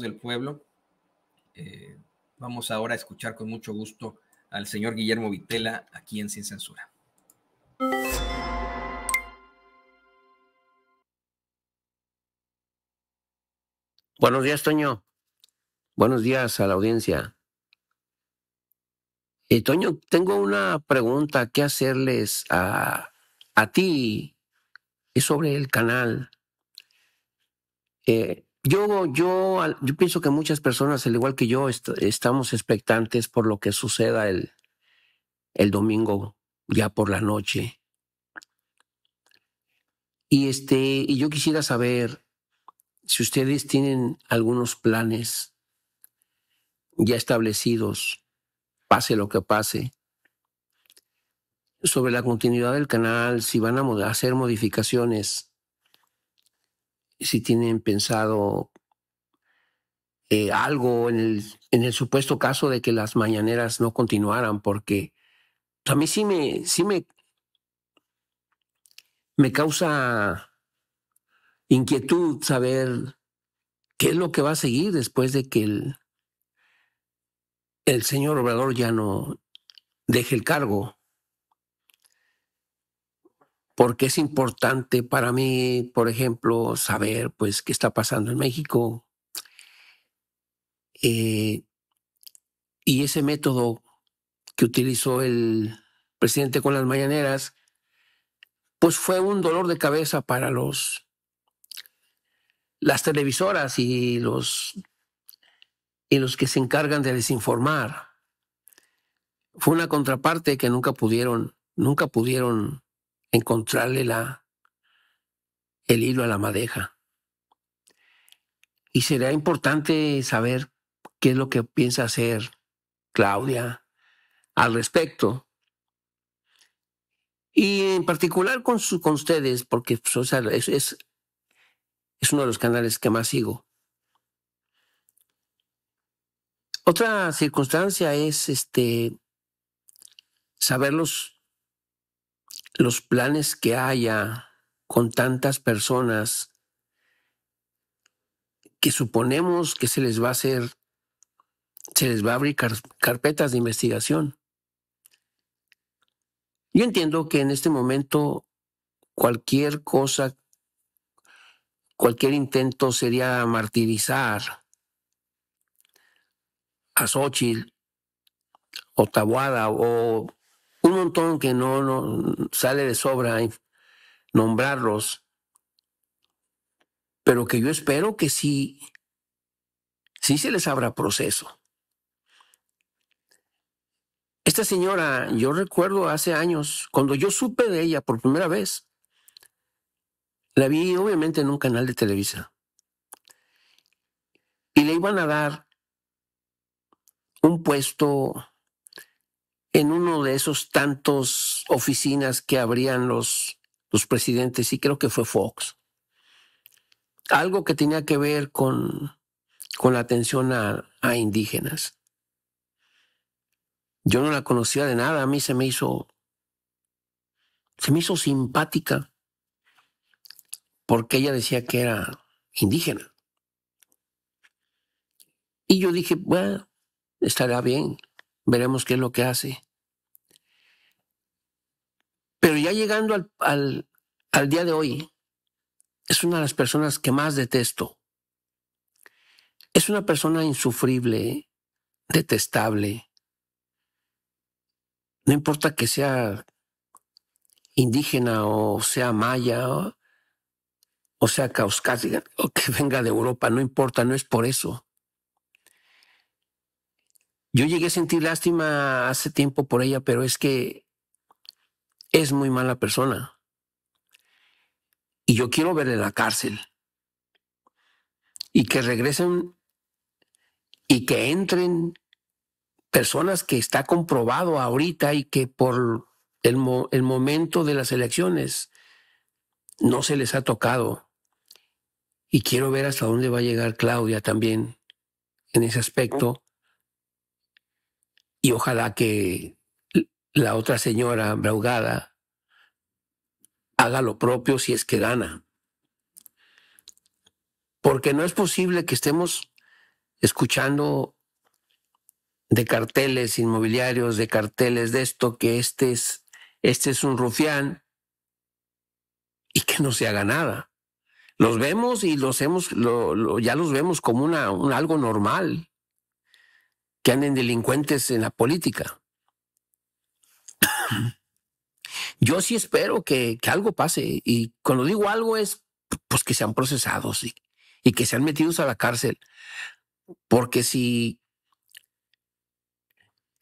del pueblo. Eh, vamos ahora a escuchar con mucho gusto al señor Guillermo Vitela aquí en Sin Censura. Buenos días, Toño. Buenos días a la audiencia. Eh, Toño, tengo una pregunta que hacerles a, a ti. Es sobre el canal. Eh, yo, yo, yo pienso que muchas personas, al igual que yo, estamos expectantes por lo que suceda el, el domingo ya por la noche. Y, este, y yo quisiera saber si ustedes tienen algunos planes ya establecidos, pase lo que pase, sobre la continuidad del canal, si van a hacer modificaciones si tienen pensado eh, algo en el, en el supuesto caso de que las mañaneras no continuaran, porque pues, a mí sí me, sí me, me causa inquietud saber qué es lo que va a seguir después de que el, el señor Obrador ya no deje el cargo porque es importante para mí, por ejemplo, saber pues qué está pasando en México. Eh, y ese método que utilizó el presidente con las mañaneras, pues fue un dolor de cabeza para los las televisoras y los y los que se encargan de desinformar. Fue una contraparte que nunca pudieron, nunca pudieron encontrarle la, el hilo a la madeja. Y será importante saber qué es lo que piensa hacer Claudia al respecto. Y en particular con, su, con ustedes, porque pues, es, es, es uno de los canales que más sigo. Otra circunstancia es este saberlos los planes que haya con tantas personas que suponemos que se les va a hacer, se les va a abrir carpetas de investigación. Yo entiendo que en este momento cualquier cosa, cualquier intento sería martirizar a Xochitl o Tabuada o un montón que no, no sale de sobra nombrarlos, pero que yo espero que sí, sí se les abra proceso. Esta señora, yo recuerdo hace años, cuando yo supe de ella por primera vez, la vi obviamente en un canal de Televisa. Y le iban a dar un puesto en uno de esos tantos oficinas que abrían los, los presidentes, y creo que fue Fox. Algo que tenía que ver con, con la atención a, indígenas. Yo no la conocía de nada, a mí se me hizo, se me hizo simpática, porque ella decía que era indígena. Y yo dije, bueno, estará bien, Veremos qué es lo que hace. Pero ya llegando al, día de hoy, es una de las personas que más detesto. Es una persona insufrible, detestable. No importa que sea indígena o sea maya o, sea caucásica o que venga de Europa, no importa, no es por eso. Yo llegué a sentir lástima hace tiempo por ella, pero es que es muy mala persona. Y yo quiero verla en la cárcel. Y que regresen y que entren personas que está comprobado ahorita y que por el, el momento de las elecciones no se les ha tocado. Y quiero ver hasta dónde va a llegar Claudia también en ese aspecto y ojalá que la otra señora Braugada haga lo propio si es que gana. Porque no es posible que estemos escuchando de carteles inmobiliarios, de carteles de esto, que este es, este es un rufián y que no se haga nada. Los vemos y los hemos, lo, ya los vemos como una, un algo normal anden delincuentes en la política. Yo sí espero que, algo pase y cuando digo algo es pues que sean procesados y, y que sean metidos a la cárcel. Porque si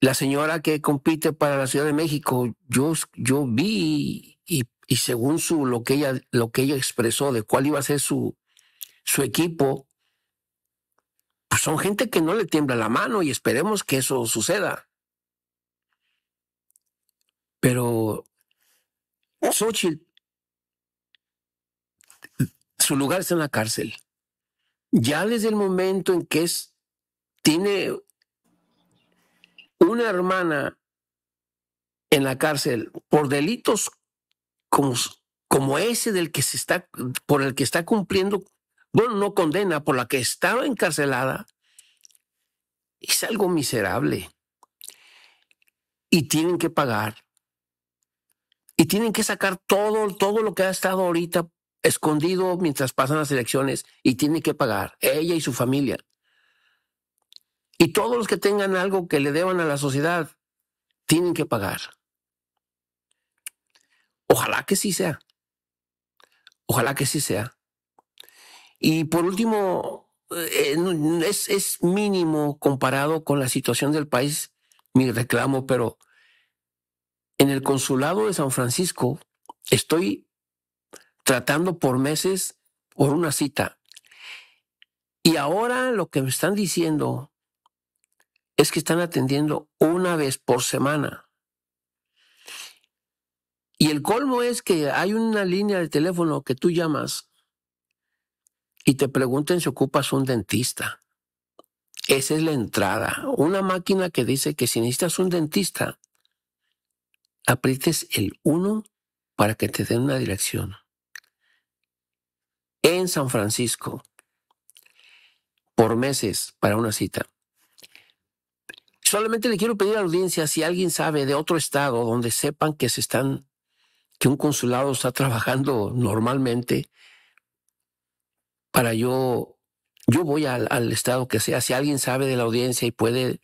la señora que compite para la Ciudad de México, yo, yo vi y, y según su, lo, que ella, lo que ella expresó de cuál iba a ser su, su equipo, pues, son gente que no le tiembla la mano y esperemos que eso suceda. Pero Xochitl, su lugar es en la cárcel. Ya desde el momento en que tiene una hermana en la cárcel por delitos como, como ese del que se está, por el que está cumpliendo bueno, no condena, por la que estaba encarcelada, es algo miserable. Y tienen que pagar. Y tienen que sacar todo, todo lo que ha estado ahorita escondido mientras pasan las elecciones y tienen que pagar, ella y su familia. Y todos los que tengan algo que le deban a la sociedad, tienen que pagar. Ojalá que sí sea. Ojalá que sí sea. Y por último, eh, es, mínimo comparado con la situación del país mi reclamo, pero en el consulado de San Francisco estoy tratando por meses por una cita. Y ahora lo que me están diciendo es que están atendiendo una vez por semana. Y el colmo es que hay una línea de teléfono que tú llamas y te pregunten si ocupas un dentista. Esa es la entrada. Una máquina que dice que si necesitas un dentista, aprietes el 1 para que te den una dirección. En San Francisco, por meses para una cita. Solamente le quiero pedir a la audiencia si alguien sabe de otro estado donde sepan que se están, que un consulado está trabajando normalmente para yo, yo voy al, estado que sea, si alguien sabe de la audiencia y puede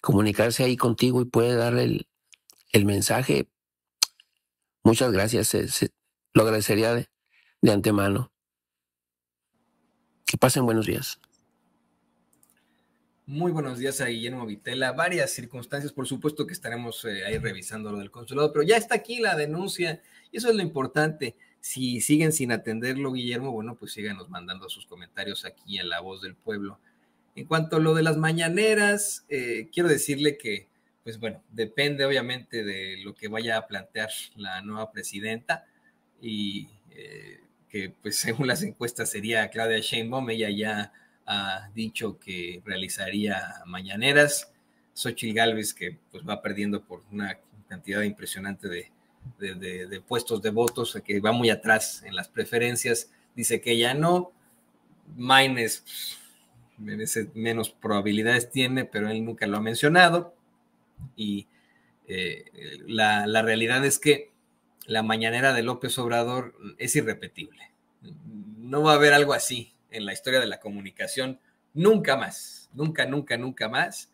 comunicarse ahí contigo y puede darle el, mensaje, muchas gracias, lo agradecería de, antemano. Que pasen buenos días. Muy buenos días a Guillermo Vitela. Varias circunstancias, por supuesto que estaremos eh, ahí revisando lo del consulado, pero ya está aquí la denuncia y eso es lo importante. Si siguen sin atenderlo, Guillermo, bueno, pues síganos mandando sus comentarios aquí en La Voz del Pueblo. En cuanto a lo de las mañaneras, eh, quiero decirle que, pues bueno, depende obviamente de lo que vaya a plantear la nueva presidenta y eh, que pues según las encuestas sería Claudia Sheinbaum, ella ya ha dicho que realizaría mañaneras. Xochitl Galvez, que pues va perdiendo por una cantidad impresionante de, de, puestos de votos, que va muy atrás en las preferencias, dice que ya no. Mines pues, menos probabilidades tiene, pero él nunca lo ha mencionado. Y eh, la, realidad es que la mañanera de López Obrador es irrepetible. No va a haber algo así en la historia de la comunicación nunca más, nunca, nunca, nunca más.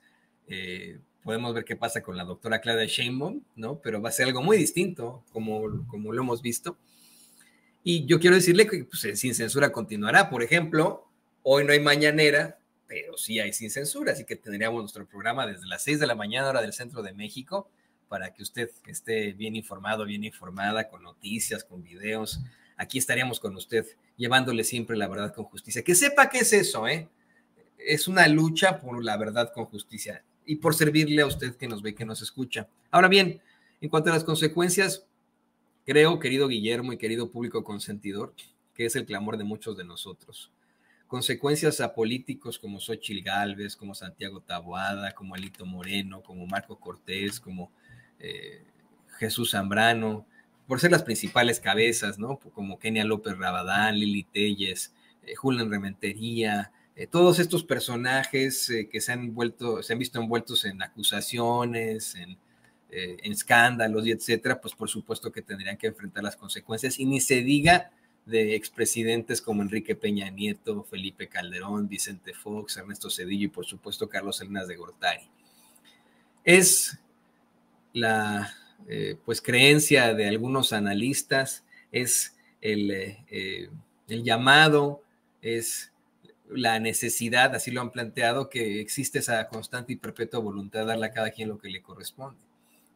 Eh, podemos ver qué pasa con la doctora Clara Sheinbaum, ¿no? Pero va a ser algo muy distinto, como, como lo hemos visto. Y yo quiero decirle que pues, sin censura continuará. Por ejemplo, hoy no hay mañanera, pero sí hay sin censura, así que tendríamos nuestro programa desde las 6 de la mañana, hora del centro de México, para que usted esté bien informado, bien informada, con noticias, con videos. Aquí estaríamos con usted, llevándole siempre la verdad con justicia. Que sepa qué es eso, ¿eh? Es una lucha por la verdad con justicia y por servirle a usted que nos ve, que nos escucha. Ahora bien, en cuanto a las consecuencias, creo, querido Guillermo y querido público consentidor, que es el clamor de muchos de nosotros. Consecuencias a políticos como Xochitl Gálvez, como Santiago Taboada, como Alito Moreno, como Marco Cortés, como eh, Jesús Zambrano, por ser las principales cabezas, ¿no? Como Kenia López Rabadán, Lili Telles, eh, Julian Rementería, eh, todos estos personajes eh, que se han, se han visto envueltos en acusaciones, eh, en, escándalos y etcétera, pues por supuesto que tendrían que enfrentar las consecuencias. Y ni se diga de expresidentes como Enrique Peña Nieto, Felipe Calderón, Vicente Fox, Ernesto Cedillo y por supuesto Carlos Salinas de Gortari. Es la pues creencia de algunos analistas, es el, el llamado, es la necesidad, así lo han planteado, que existe esa constante y perpetua voluntad de darle a cada quien lo que le corresponde.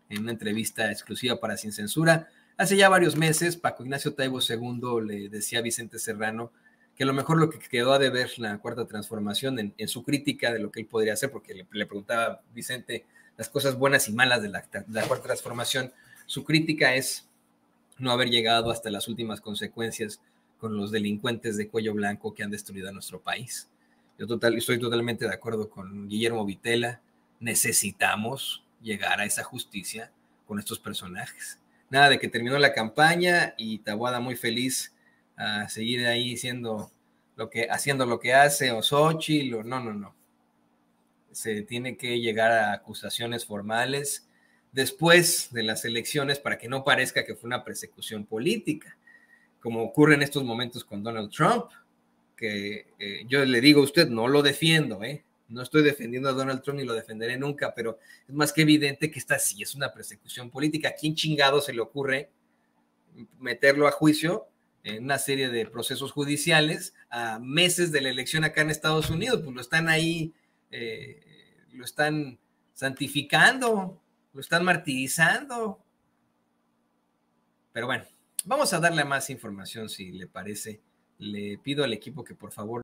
En una entrevista exclusiva para Sin Censura, hace ya varios meses, Paco Ignacio Taibo II le decía a Vicente Serrano que lo mejor lo que quedó a deber la cuarta transformación en, su crítica de lo que él podría hacer, porque le, preguntaba a Vicente las cosas buenas y malas de la, de la cuarta transformación, su crítica es no haber llegado hasta las últimas consecuencias con los delincuentes de cuello blanco que han destruido a nuestro país. Yo total, estoy totalmente de acuerdo con Guillermo Vitela. Necesitamos llegar a esa justicia con estos personajes. Nada de que terminó la campaña y Tabuada muy feliz a seguir ahí siendo lo que, haciendo lo que hace, o Xochitl, no, no, no. Se tiene que llegar a acusaciones formales después de las elecciones para que no parezca que fue una persecución política como ocurre en estos momentos con Donald Trump, que eh, yo le digo a usted, no lo defiendo, ¿eh? No estoy defendiendo a Donald Trump ni lo defenderé nunca, pero es más que evidente que esta sí es una persecución política. ¿A quién chingado se le ocurre meterlo a juicio en una serie de procesos judiciales a meses de la elección acá en Estados Unidos? Pues lo están ahí, eh, lo están santificando, lo están martirizando. Pero bueno, Vamos a darle más información si le parece. Le pido al equipo que por favor